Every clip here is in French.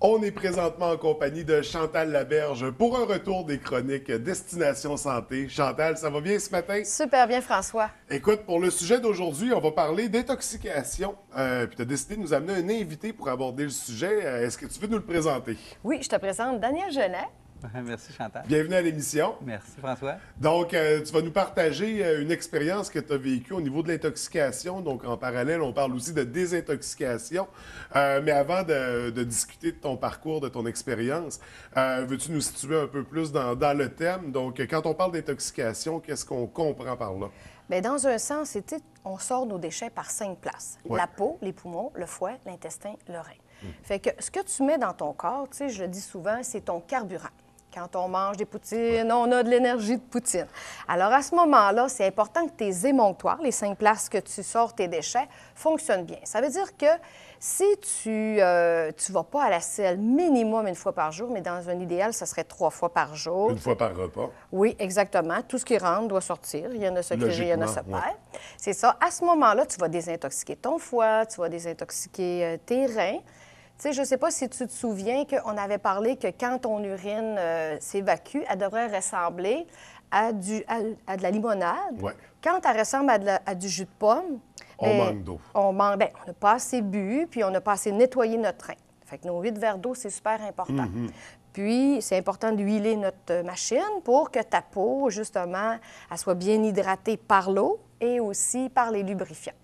On est présentement en compagnie de Chantal Laberge pour un retour des chroniques Destination Santé. Chantal, ça va bien ce matin? Super bien, François. Écoute, pour le sujet d'aujourd'hui, on va parler d'intoxication. Euh, puis tu as décidé de nous amener un invité pour aborder le sujet. Euh, est-ce que tu veux nous le présenter? Oui, je te présente Daniel Genet, Merci Chantal. Bienvenue à l'émission. Merci François. Donc, euh, tu vas nous partager euh, une expérience que tu as vécue au niveau de l'intoxication. Donc, en parallèle, on parle aussi de désintoxication. Euh, mais avant de, discuter de ton parcours, de ton expérience, veux-tu nous situer un peu plus dans, le thème? Donc, quand on parle d'intoxication, qu'est-ce qu'on comprend par là? Bien, dans un sens, on sort nos déchets par cinq places. La peau, les poumons, le foie, l'intestin, le rein. Hmm. Fait que ce que tu mets dans ton corps, je le dis souvent, c'est ton carburant quand on mange des poutines, on a de l'énergie de poutine. Alors, à ce moment-là, c'est important que tes émonctoires, les cinq places que tu sors tes déchets, fonctionnent bien. Ça veut dire que si tu ne euh, vas pas à la selle minimum une fois par jour, mais dans un idéal, ça serait trois fois par jour. Une fois par repas. Oui, exactement. Tout ce qui rentre doit sortir. Il y en a ce qui il y en a C'est ça. À ce moment-là, tu vas désintoxiquer ton foie, tu vas désintoxiquer euh, tes reins sais, je ne sais pas si tu te souviens qu'on avait parlé que quand ton urine euh, s'évacue, elle devrait ressembler à, de la limonade. Quand elle ressemble à, du jus de pomme, on ben, manque d'eau. On ben, n'a pas assez bu, puis on n'a pas assez nettoyé notre train. Fait que nos huit verres d'eau, c'est super important. Mhm. Puis, c'est important d'huiler notre machine pour que ta peau, justement, elle soit bien hydratée par l'eau et aussi par les lubrifiants.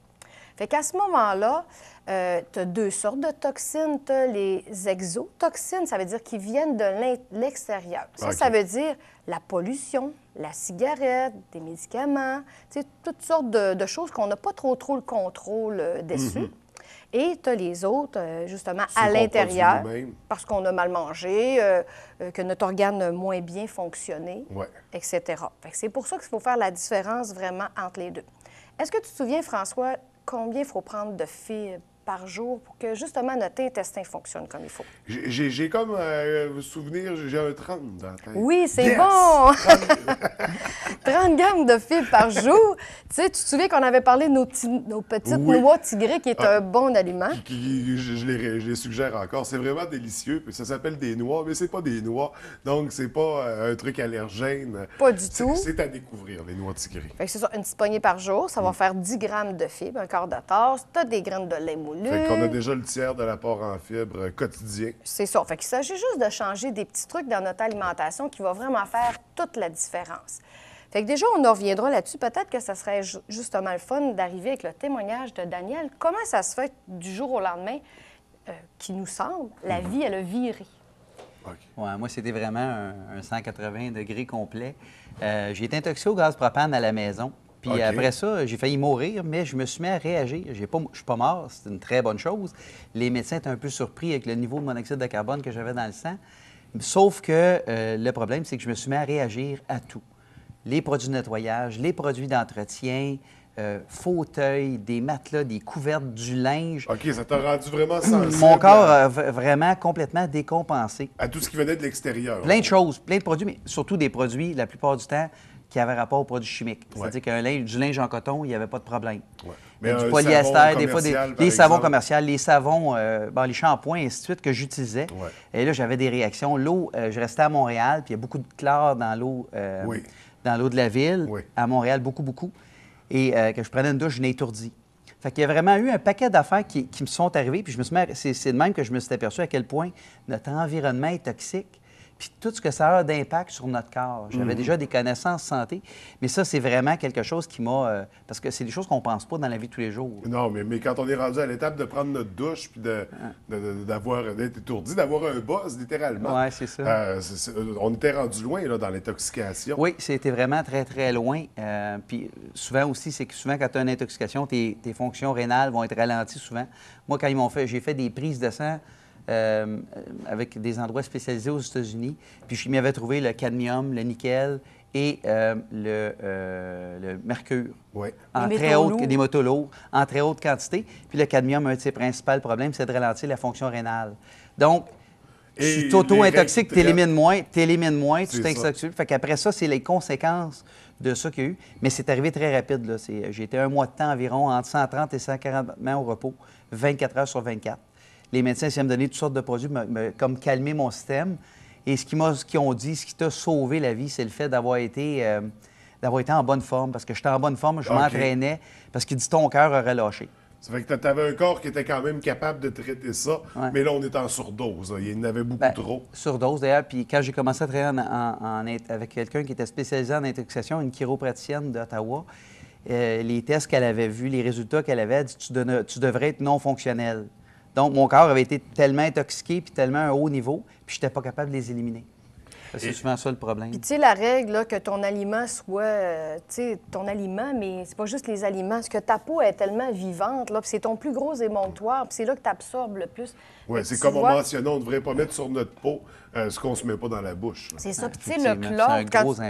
Fait qu'à ce moment-là, euh, tu as deux sortes de toxines. Tu as les exotoxines, ça veut dire qu'ils viennent de l'extérieur. Ça, ça veut dire la pollution, la cigarette, des médicaments, toutes sortes de, choses qu'on n'a pas trop, trop le contrôle euh, dessus. Mm-hmm. Et tu as les autres, euh, justement, à l'intérieur, parce qu'on a mal mangé, que notre organe a moins bien fonctionné, etc. C'est pour ça qu'il faut faire la différence vraiment entre les deux. Est-ce que tu te souviens, François, combien il faut prendre de filles par jour pour que justement notre intestin fonctionne comme il faut? J'ai comme un euh, souvenir, j'ai un 30 dans Oui, c'est bon! 30 grammes de fibres par jour. tu sais, tu te souviens qu'on avait parlé de nos, nos petites noix tigrées, qui est ah. un bon aliment. je, les, suggère encore. C'est vraiment délicieux. ça s'appelle des noix, mais c'est pas des noix. Donc, c'est pas euh, un truc allergène. Pas du tout. C'est à découvrir, les noix tigrées. Fait c'est ça, une petite poignée par jour. Ça va mm. faire 10 grammes de fibres, un quart de tasse. Tu as des graines de lait moulu. On a déjà le tiers de l'apport en fibres euh, quotidien. C'est ça. Fait qu'il s'agit juste de changer des petits trucs dans notre alimentation qui va vraiment faire toute la différence. Fait que déjà, on en reviendra là-dessus. Peut-être que ce serait justement le fun d'arriver avec le témoignage de Daniel. Comment ça se fait du jour au lendemain, euh, qui nous semble, la mm-hmm. vie, elle a viré? moi, c'était vraiment un, 180 degrés complet. Euh, j'ai été intoxiqué au gaz propane à la maison. Puis après ça, j'ai failli mourir, mais je me suis mis à réagir. Je suis pas mort, c'est une très bonne chose. Les médecins étaient un peu surpris avec le niveau de monoxyde de carbone que j'avais dans le sang. Sauf que euh, le problème, c'est que je me suis mis à réagir à tout les produits de nettoyage, les produits d'entretien, fauteuil, fauteuils, des matelas, des couvertes, du linge. OK, ça t'a rendu vraiment sensible. Mon corps hein? a vraiment complètement décompensé. À tout ce qui venait de l'extérieur. Plein de choses, plein de produits, mais surtout des produits, la plupart du temps, qui avaient rapport aux produits chimiques. C'est-à-dire qu'un linge, du linge en coton, il n'y avait pas de problème. Ouais du euh, polyester, des fois des, savons commerciaux, les savons, euh, ben, les shampoings, et ainsi de suite, que j'utilisais. Et là, j'avais des réactions. L'eau, euh, je restais à Montréal, puis il y a beaucoup de chlore dans l'eau euh, dans l'eau de la ville. À Montréal, beaucoup, beaucoup. Et quand je prenais une douche, je n'étourdis. étourdi. Fait qu'il y a vraiment eu un paquet d'affaires qui, me sont arrivées, puis je me c'est, de même que je me suis aperçu à quel point notre environnement est toxique tout ce que ça a d'impact sur notre corps. J'avais mhm. déjà des connaissances santé, mais ça, c'est vraiment quelque chose qui m'a... Euh, parce que c'est des choses qu'on ne pense pas dans la vie de tous les jours. Non, mais, quand on est rendu à l'étape de prendre notre douche, puis De, ah. d'être étourdi, d'avoir un buzz, littéralement. Oui, c'est ça. Euh, on était rendu loin, là, dans l'intoxication. Oui, c'était vraiment très, très loin. Euh, puis souvent aussi, c'est que souvent, quand tu as une intoxication, tes, tes fonctions rénales vont être ralenties souvent. Moi, quand ils m'ont fait... J'ai fait des prises de sang... Euh, avec des endroits spécialisés aux États-Unis. Puis je m'y avais trouvé le cadmium, le nickel et euh, euh, le, mercure. Oui. En très haute, des motos lourds, en très haute quantité. Puis le cadmium, un de ses principaux problèmes, c'est de ralentir la fonction rénale. Donc, tu t'auto-intoxiques, tu élimines moins, télémine moins, tu Fait qu'après ça, c'est les conséquences de ça qu'il y a eu. Mais c'est arrivé très rapide. J'ai été un mois de temps environ, entre 130 et 140 mains au repos, 24 heures sur 24 les médecins ils me donner toutes sortes de produits, pour comme calmer mon système. Et ce qu'ils qu ont dit, ce qui t'a sauvé la vie, c'est le fait d'avoir été, euh, été en bonne forme. Parce que j'étais en bonne forme, je m'entraînais, parce qu'ils disent ton cœur aurait lâché. Ça fait que tu avais un corps qui était quand même capable de traiter ça, mais là, on est en surdose. Hein. Il y en avait beaucoup ben, trop. Surdose, d'ailleurs. Puis quand j'ai commencé à travailler avec quelqu'un qui était spécialisé en intoxication, une chiropraticienne d'Ottawa, euh, les tests qu'elle avait vus, les résultats qu'elle avait, elle dit tu devrais être non fonctionnel. Donc, mon corps avait été tellement intoxiqué puis tellement à un haut niveau, puis je n'étais pas capable de les éliminer. C'est souvent ça le problème. Puis tu sais, la règle, là, que ton aliment soit, euh, tu sais, ton aliment, mais c'est pas juste les aliments. Parce que ta peau est tellement vivante, là, c'est ton plus gros émontoire, puis c'est là que tu absorbes le plus. Oui, c'est comme on mentionnait, on ne devrait pas mettre sur notre peau euh, ce qu'on se met pas dans la bouche. C'est ça. Puis, le chlore. un quand gros tu,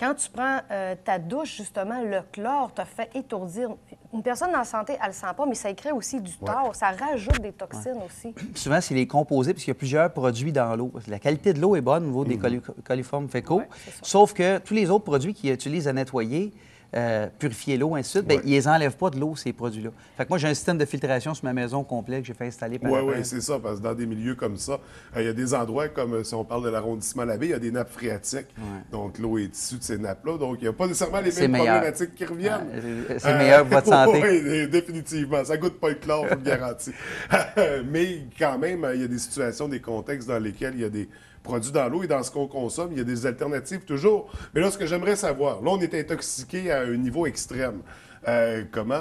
Quand tu prends euh, ta douche, justement, le chlore te fait étourdir. Une personne en santé, elle le sent pas, mais ça crée aussi du tort. Ça rajoute des toxines aussi. souvent, c'est les composés, puisqu'il y a plusieurs produits dans l'eau. La qualité de l'eau est bonne au niveau des mm. coliformes fécaux. sauf que tous les autres produits qu'ils utilisent à nettoyer, euh, purifier l'eau, ainsi de suite, bien, ils n'enlèvent enlèvent pas de l'eau, ces produits-là. Fait que moi, j'ai un système de filtration sur ma maison complet que j'ai fait installer par Oui, oui, c'est ça, parce que dans des milieux comme ça, euh, il y a des endroits comme, euh, si on parle de l'arrondissement lavé, il y a des nappes phréatiques. Donc, l'eau est issue de ces nappes-là. Donc, il n'y a pas nécessairement les mêmes problématiques qui reviennent. Ah, c'est meilleur pour votre santé. oui, définitivement. Ça ne goûte pas le chlore, je vous le garantis. Mais quand même, il y a des situations, des contextes dans lesquels il y a des Produit dans l'eau et dans ce qu'on consomme, il y a des alternatives toujours. Mais là, ce que j'aimerais savoir, là, on est intoxiqué à un niveau extrême. Euh, comment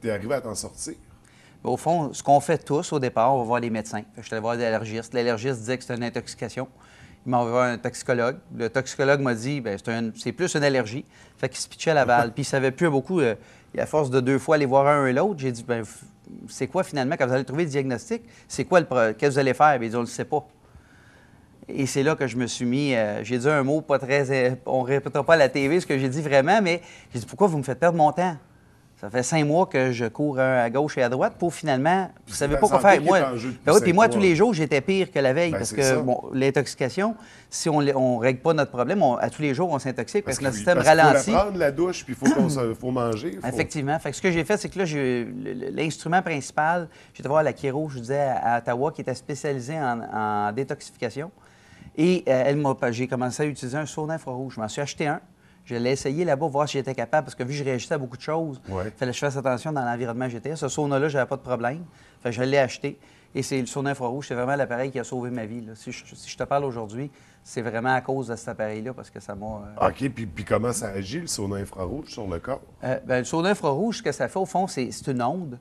tu es arrivé à t'en sortir? Au fond, ce qu'on fait tous au départ, on va voir les médecins. Je suis allé voir allergistes. L'allergiste disait que c'était une intoxication. Il m'a envoyé un toxicologue. Le toxicologue m'a dit ben, c'est plus une allergie. Fait qu'il se pitchait à balle. Puis il savait plus beaucoup. Euh, à force de deux fois aller voir un et l'autre, j'ai dit ben, c'est quoi finalement, quand vous allez trouver le diagnostic, c'est quoi le qu'est-ce que vous allez faire? Bien, dit on ne le sait pas. Et c'est là que je me suis mis. Euh, j'ai dit un mot pas très. Euh, on ne répétera pas à la TV ce que j'ai dit vraiment, mais j'ai dit pourquoi vous me faites perdre mon temps? Ça fait cinq mois que je cours euh, à gauche et à droite pour finalement. Vous savez pas quoi faire. Moi, ben puis moi, tous les jours, j'étais pire que la veille. Ben, parce que l'intoxication, si on ne règle pas notre problème, à tous les jours, on s'intoxique parce, que notre système ralentit. Il faut prendre la douche, puis il faut, manger. Effectivement. ce que j'ai fait, c'est que là, l'instrument principal, j'étais voir la Kiro, je disais, à Ottawa, qui était spécialisée en détoxification. Et euh, elle m'a, j'ai commencé à utiliser un sauna infrarouge. Je m'en suis acheté un. Je l'ai essayé là-bas, voir si j'étais capable, parce que vu que je réagissais à beaucoup de choses, il fallait que je fasse attention dans l'environnement que j'étais. Ce sauna-là, je n'avais pas de problème. Fait je l'ai acheté. Et c'est le sauna infrarouge, c'est vraiment l'appareil qui a sauvé ma vie. Si, je, te parle aujourd'hui, c'est vraiment à cause de cet appareil-là, parce que ça m'a. Euh, OK, puis, comment ça agit, le sauna infrarouge, sur le corps? Euh, ben, le sauna infrarouge, ce que ça fait, au fond, c'est, c'est une onde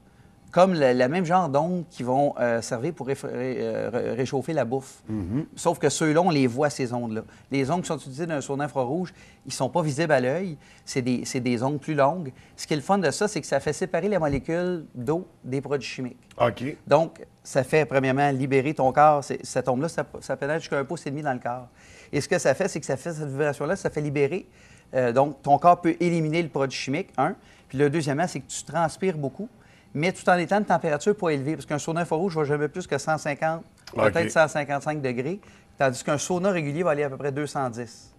comme le, même genre d'ondes qui vont euh, servir pour euh, réchauffer la bouffe. Mm-hmm. Sauf que ceux-là, on les voit, ces ondes-là. Les ondes qui sont utilisées son infrarouge, ils ne sont pas visibles à l'œil. C'est des, des, ondes plus longues. Ce qui est le fun de ça, c'est que ça fait séparer les molécules d'eau des produits chimiques. OK. Donc, ça fait, premièrement, libérer ton corps. Cette onde-là, ça, pénètre jusqu'à un pouce et demi dans le corps. Et ce que ça fait, c'est que ça fait cette vibration-là, ça fait libérer. Euh, donc, ton corps peut éliminer le produit chimique, un. Puis le deuxième, c'est que tu transpires beaucoup mais tout en étant de température pas élevée, parce qu'un sauna infrarouge ne va jamais plus que 150, peut-être 155 degrés, tandis qu'un sauna régulier va aller à peu près 210.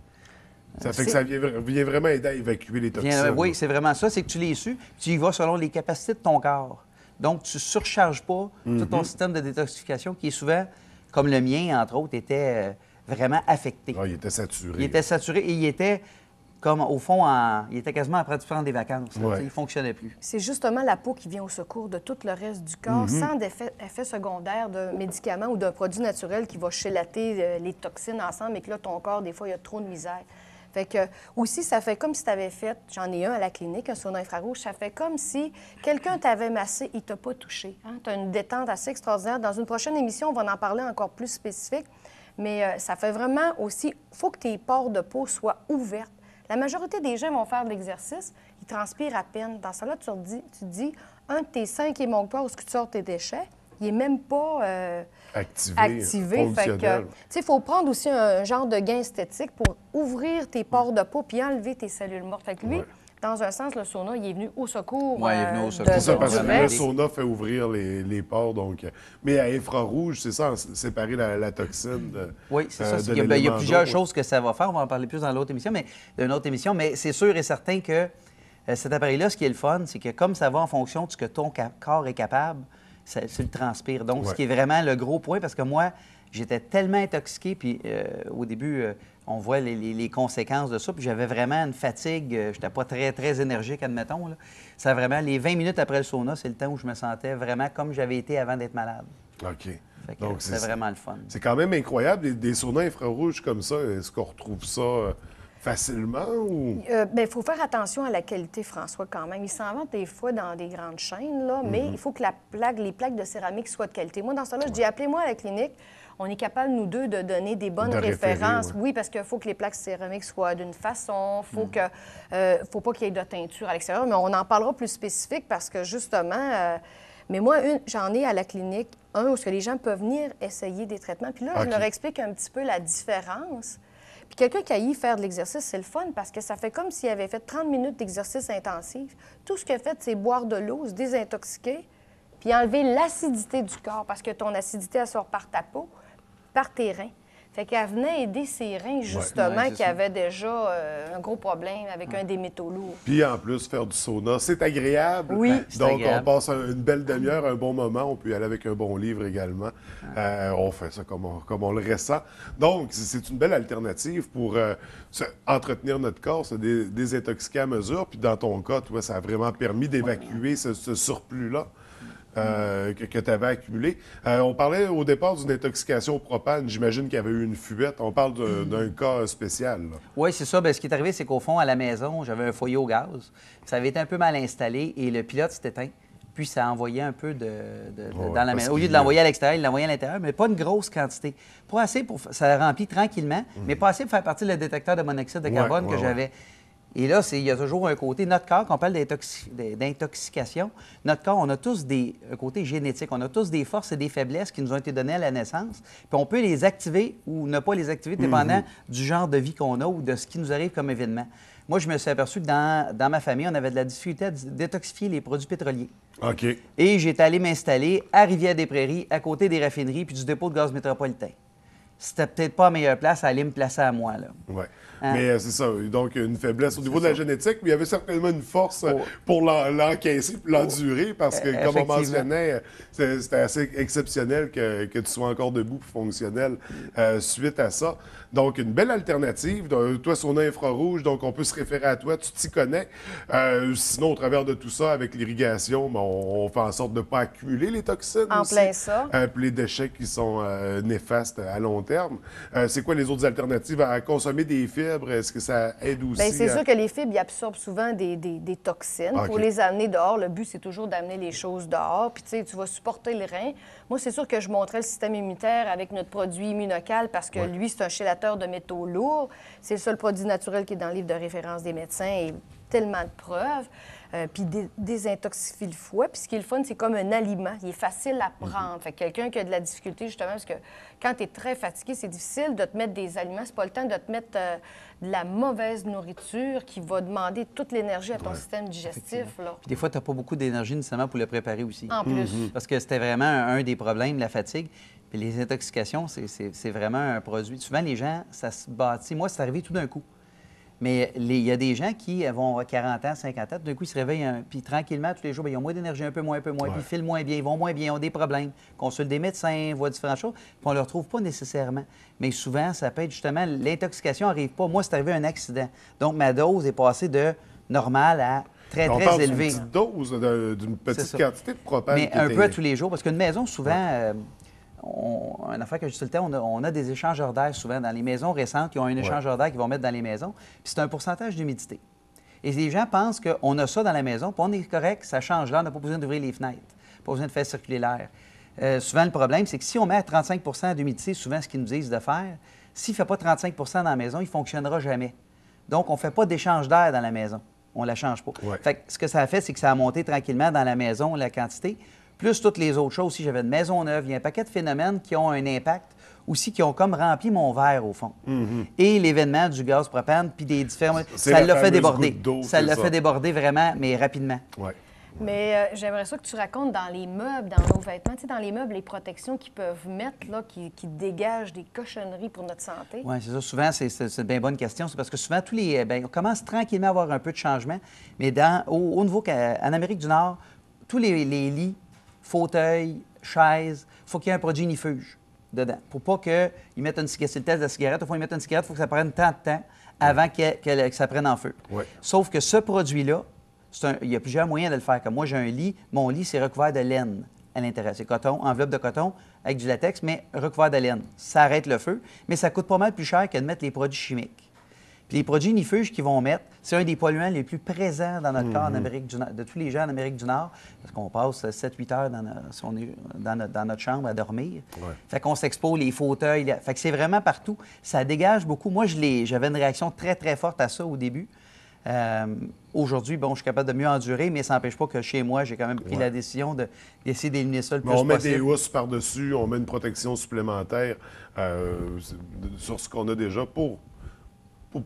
Ça euh, fait que ça vient, vraiment aider à évacuer les toxines. oui, c'est vraiment ça. C'est que tu les puis tu y vas selon les capacités de ton corps. Donc, tu ne surcharges pas tout ton mhm. système de détoxification qui est souvent, comme le mien, entre autres, était euh, vraiment affecté. Ah, il était saturé. Il était saturé et il était comme au fond, il était quasiment après de prendre des vacances. Il ne fonctionnait plus. C'est justement la peau qui vient au secours de tout le reste du corps, mhm. sans effet, secondaire d'un médicament ou d'un produit naturel qui va chélater euh, les toxines ensemble et que là, ton corps, des fois, il y a trop de misère. Fait que, aussi, ça fait comme si tu avais fait, j'en ai un à la clinique, un sauna infrarouge, ça fait comme si quelqu'un t'avait massé, il t'a pas touché. Hein. Tu as une détente assez extraordinaire. Dans une prochaine émission, on va en parler encore plus spécifique, mais euh, ça fait vraiment aussi, il faut que tes pores de peau soient ouvertes la majorité des gens vont faire de l'exercice, ils transpirent à peine. Dans cela, tu dis, tu dis un de tes cinq est mon où ce que tu sors tes déchets. Il n'est même pas euh, activé. il faut prendre aussi un, genre de gain esthétique pour ouvrir tes pores de peau et enlever tes cellules mortes. avec lui, dans un sens, le sauna, il est venu au secours. Oui, il est euh, venu au secours. C'est parce que le sauna fait ouvrir les, les pores. Donc... Mais à infrarouge, c'est ça, séparer la, toxine de. Oui, c'est ça. Euh, ben, il y, a, plusieurs choses que ça va faire. On va en parler plus dans l'autre émission, mais une autre émission. Mais c'est sûr et certain que euh, cet appareil-là, ce qui est le fun, c'est que comme ça va en fonction de ce que ton corps est capable, ça, le transpire. Donc, ce qui est vraiment le gros point, parce que moi, J'étais tellement intoxiqué, puis euh, au début, euh, on voit les, conséquences de ça, puis j'avais vraiment une fatigue, Je euh, j'étais pas très, très énergique, admettons. Là. Ça vraiment, les 20 minutes après le sauna, c'est le temps où je me sentais vraiment comme j'avais été avant d'être malade. OK. Donc, c'est vraiment le fun. C'est quand même incroyable, des, saunas infrarouges comme ça, est-ce qu'on retrouve ça facilement ou... Euh, ben, faut faire attention à la qualité, François, quand même. Ils s'en vendent des fois dans des grandes chaînes, là, mais mm-hmm. il faut que la plaque, les plaques de céramique soient de qualité. Moi, dans ce temps-là, je dis appelez-moi à la clinique on est capable, nous deux, de donner des bonnes références. Oui, parce qu'il faut que les plaques céramiques soient d'une façon, faut ne mm. que, euh, faut pas qu'il y ait de teinture à l'extérieur, mais on en parlera plus spécifique parce que justement, euh, mais moi, j'en ai à la clinique un où les gens peuvent venir essayer des traitements. Puis là, je leur explique un petit peu la différence. Puis quelqu'un qui a y faire de l'exercice, c'est le fun parce que ça fait comme s'il avait fait 30 minutes d'exercice intensif. Tout ce qu'il a fait, c'est boire de l'eau, se désintoxiquer, puis enlever l'acidité du corps parce que ton acidité, elle sort par ta peau par terrain. Fait qu'elle venait aider ses reins, justement, qui avaient déjà euh, un gros problème avec un des métaux lourds. Puis en plus, faire du sauna, c'est agréable. Oui, Donc, agréable. on passe une belle demi-heure, un bon moment. On peut y aller avec un bon livre également. Euh, on fait ça comme on, le ressent. Donc, c'est une belle alternative pour euh, entretenir notre corps, se désintoxiquer à mesure. Puis dans ton cas, ça a vraiment permis d'évacuer ce surplus-là. Euh, que, tu avais accumulé. Euh, on parlait au départ d'une intoxication au propane. J'imagine qu'il y avait eu une fuite. On parle d'un cas spécial. Oui, c'est ça. Ben, ce qui est arrivé, c'est qu'au fond, à la maison, j'avais un foyer au gaz. Ça avait été un peu mal installé et le pilote s'est éteint. Puis ça a envoyé un peu de, dans la maison. Au lieu de l'envoyer à l'extérieur, il l'a envoyé à l'intérieur, mais pas une grosse quantité. Pas assez pour. Ça remplit tranquillement, mm. mais pas assez pour faire partie le détecteur de monoxyde de carbone que j'avais. Et là, il y a toujours un côté, notre corps, qu'on parle d'intoxication, notre corps, on a tous des, un côté génétique, on a tous des forces et des faiblesses qui nous ont été données à la naissance, puis on peut les activer ou ne pas les activer mhm. dépendant du genre de vie qu'on a ou de ce qui nous arrive comme événement. Moi, je me suis aperçu que dans, ma famille, on avait de la difficulté à détoxifier les produits pétroliers. OK. Et j'étais allé m'installer à Rivière-des-Prairies, à côté des raffineries puis du dépôt de gaz métropolitain c'était peut-être pas la meilleure place à aller me placer à moi. Là. Hein? Mais euh, c'est ça. Donc, une faiblesse au niveau de la génétique, mais il y avait certainement une force euh, oh. pour l'encaisser, pour l'endurer, oh. parce que, e-, comme on mentionnait, c'était assez exceptionnel que, tu sois encore debout et fonctionnel euh, suite à ça. Donc, une belle alternative. Toi, son infrarouge, donc on peut se référer à toi. Tu t'y connais. sinon, au travers de tout ça, avec l'irrigation, ben, on, fait en sorte de ne pas accumuler les toxines. En plein ça. puis les déchets qui sont néfastes à long terme. Euh, c'est quoi les autres alternatives à consommer des fibres? Est-ce que ça aide ben, aussi? c'est sûr que les fibres, absorbent souvent des, toxines. Ah, Pour les amener dehors, le but, c'est toujours d'amener les choses dehors. Puis, tu sais, tu vas supporter les rein. Moi, c'est sûr que je montrais le système immunitaire avec notre produit immunocal parce que lui, c'est un chélateur de métaux lourds. C'est le seul produit naturel qui est dans le livre de référence des médecins et tellement de preuves. Euh, puis dé désintoxifie le foie. Puis ce qui est le fun, c'est comme un aliment. Il est facile à mhm. prendre. Fait que quelqu'un qui a de la difficulté, justement, parce que quand tu es très fatigué, c'est difficile de te mettre des aliments. C'est pas le temps de te mettre euh, de la mauvaise nourriture qui va demander toute l'énergie à ton système digestif. des fois, tu n'as pas beaucoup d'énergie nécessairement pour le préparer aussi. En plus. Mhm. Parce que c'était vraiment un des problèmes, la fatigue. Puis les intoxications, c'est vraiment un produit. Souvent, les gens, ça se bâtit. Moi, c'est arrivé tout d'un coup. Mais il y a des gens qui euh, vont 40 ans, 50 ans, d'un coup, ils se réveillent, puis tranquillement, tous les jours, ben, ils ont moins d'énergie, un peu moins, un peu moins, puis ils filent moins bien, ils vont moins bien, ils ont des problèmes, consultent des médecins, voient différentes choses, puis on ne le retrouve pas nécessairement. Mais souvent, ça peut être justement, l'intoxication n'arrive pas. Moi, c'est arrivé un accident. Donc, ma dose est passée de normale à très, très parle élevée. Une petite dose, d'une petite quantité de propane. Mais un peu tous les jours, parce qu'une maison, souvent, euh, on, une affaire que je dis le on a, des échangeurs d'air souvent dans les maisons récentes qui ont un échangeur d'air qu'ils vont mettre dans les maisons, puis c'est un pourcentage d'humidité. Et les gens pensent qu'on a ça dans la maison, puis on est correct, ça change là, on n'a pas besoin d'ouvrir les fenêtres, pas besoin de faire circuler l'air. Euh, souvent, le problème, c'est que si on met à 35 d'humidité, souvent ce qu'ils nous disent de faire, s'il ne fait pas 35 dans la maison, il ne fonctionnera jamais. Donc, on ne fait pas d'échange d'air dans la maison. On ne la change pas. ce que ça a fait, c'est que ça a monté tranquillement dans la maison, la quantité plus toutes les autres choses. Si j'avais une maison neuve, il y a un paquet de phénomènes qui ont un impact aussi qui ont comme rempli mon verre au fond. Mhm. Et l'événement du gaz propane, puis des différents... Ça l'a fait déborder. Ça l'a fait déborder vraiment, mais rapidement. Mais euh, j'aimerais ça que tu racontes dans les meubles, dans nos vêtements, tu sais, dans les meubles, les protections qu'ils peuvent mettre, là, qui, qui, dégagent des cochonneries pour notre santé. Oui, c'est ça. Souvent, c'est une bien bonne question. C'est parce que souvent, tous les, euh, ben, on commence tranquillement à avoir un peu de changement. Mais dans, au, niveau, en Amérique du Nord, tous les lits fauteuil, chaise, faut qu'il y ait un produit unifuge dedans. Pour pas qu'ils mettent une cigarette, c'est le test de la cigarette, au faut ils mettent une cigarette, il faut que ça prenne tant de temps avant que ça prenne en feu. Sauf que ce produit-là, il y a plusieurs moyens de le faire. Comme moi, j'ai un lit, mon lit, c'est recouvert de laine à l'intérieur. C'est coton, enveloppe de coton avec du latex, mais recouvert de laine. Ça arrête le feu, mais ça coûte pas mal plus cher que de mettre les produits chimiques les produits nifuges qu'ils vont mettre, c'est un des polluants les plus présents dans notre corps en mhm. Amérique du Nord, de tous les gens en Amérique du Nord, parce qu'on passe 7-8 euh, heures dans, notre, chambre à dormir. Fait qu'on s'expose les fauteuils. Fait que c'est vraiment partout. Ça dégage beaucoup. Moi, j'avais une réaction très, très forte à ça au début. Euh, aujourd'hui, bon, je suis capable de mieux endurer, mais ça n'empêche pas que chez moi, j'ai quand même pris la décision d'essayer d'éliminer ça le plus on possible. On met des housses par-dessus, on met une protection supplémentaire euh, sur ce qu'on a déjà pour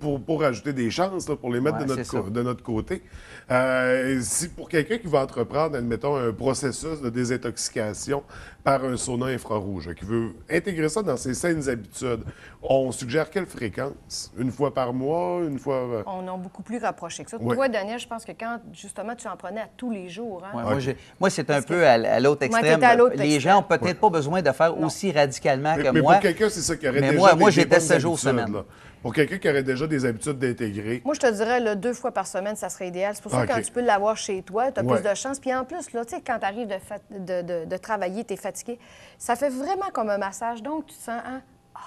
pour, pour, ajouter des chances, pour les mettre de, notre de, notre côté. Euh, si pour quelqu'un qui veut entreprendre, admettons, un processus de désintoxication par un sauna infrarouge, qui veut intégrer ça dans ses saines habitudes, on suggère quelle fréquence? Une fois par mois, une fois... Euh? On a beaucoup plus rapproché que ça. Ouais. Toi, Daniel, je pense que quand, justement, tu en prenais à tous les jours... Hein? Moi, c'est un peu à l'autre extrême. les gens n'ont peut-être pas besoin de faire aussi radicalement que moi. Mais pour quelqu'un, c'est ça qui aurait moi, moi j'étais ce jour semaine. Pour quelqu'un qui aurait déjà des habitudes d'intégrer. Moi, je te dirais, deux fois par semaine, ça serait idéal. C'est pour ça que quand tu peux l'avoir chez toi, tu as plus de chance. Puis en plus, là, quand tu arrives de, de, travailler, tu es fatigué. Ça fait vraiment comme un massage. Donc, tu te sens. Hein, ah,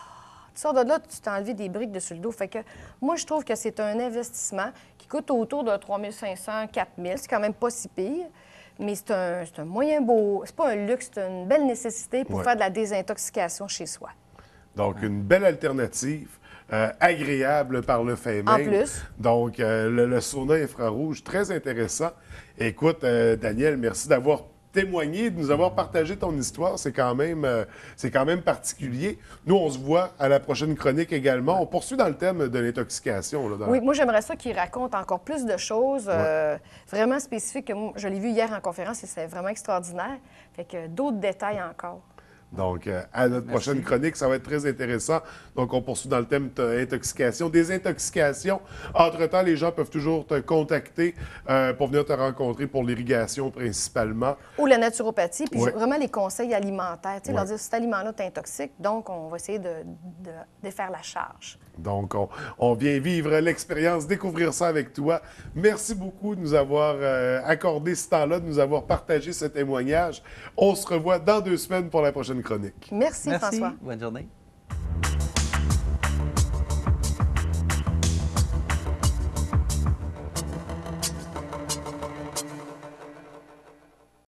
tu sors de là, tu t'es enlevé des briques dessus le dos. Fait que moi, je trouve que c'est un investissement qui coûte autour de 3500, 4000. C'est quand même pas si pire mais c'est un, moyen beau. C'est pas un luxe, c'est une belle nécessité pour faire de la désintoxication chez soi. Donc, une belle alternative euh, agréable par le fait même. En plus. Donc, euh, le, sauna infrarouge, très intéressant. Écoute, euh, Daniel, merci d'avoir témoigné, de nous avoir partagé ton histoire. C'est quand, même, quand même particulier. Nous, on se voit à la prochaine chronique également. On poursuit dans le thème de l'intoxication. Oui, moi, j'aimerais ça qu'il raconte encore plus de choses vraiment spécifiques. je l'ai vu hier en conférence et c'est vraiment extraordinaire. Fait que d'autres détails encore. Donc, euh, à notre prochaine chronique, ça va être très intéressant. Donc, on poursuit dans le thème intoxication, désintoxication. Entre-temps, les gens peuvent toujours te contacter euh, pour venir te rencontrer pour l'irrigation principalement. Ou la naturopathie, puis vraiment les conseils alimentaires. Tu sais, leur dire, cet aliment-là intoxique. donc on va essayer de, de, faire la charge. Donc, on, vient vivre l'expérience, découvrir ça avec toi. Merci beaucoup de nous avoir euh, accordé ce temps-là, de nous avoir partagé ce témoignage. On se revoit dans deux semaines pour la prochaine chronique. Merci. François. Bonne journée.